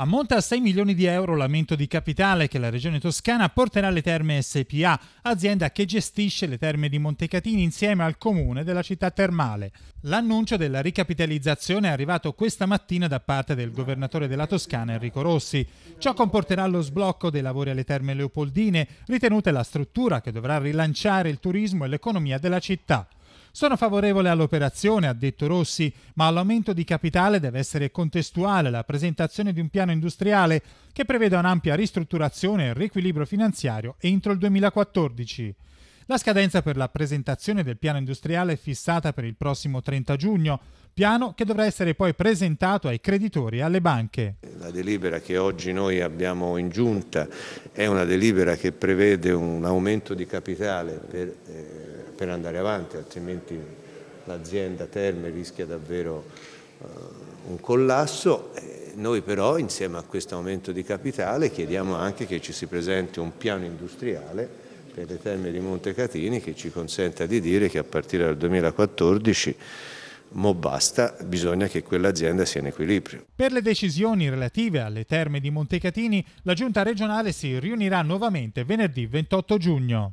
Ammonta a 6 milioni di euro l'aumento di capitale che la Regione Toscana porterà alle Terme SPA, azienda che gestisce le terme di Montecatini insieme al comune della città termale. L'annuncio della ricapitalizzazione è arrivato questa mattina da parte del governatore della Toscana Enrico Rossi. Ciò comporterà lo sblocco dei lavori alle Terme Leopoldine, ritenute la struttura che dovrà rilanciare il turismo e l'economia della città. Sono favorevole all'operazione, ha detto Rossi, ma all'aumento di capitale deve essere contestuale la presentazione di un piano industriale che preveda un'ampia ristrutturazione e riequilibrio finanziario entro il 2014. La scadenza per la presentazione del piano industriale è fissata per il prossimo 30 giugno, piano che dovrà essere poi presentato ai creditori e alle banche. La delibera che oggi noi abbiamo in giunta è una delibera che prevede un aumento di capitale per eh, per andare avanti, altrimenti l'azienda Terme rischia davvero eh, un collasso. Noi però insieme a questo aumento di capitale chiediamo anche che ci si presenti un piano industriale per le terme di Montecatini che ci consenta di dire che a partire dal 2014 mo basta, bisogna che quell'azienda sia in equilibrio. Per le decisioni relative alle terme di Montecatini, la giunta regionale si riunirà nuovamente venerdì 28 giugno.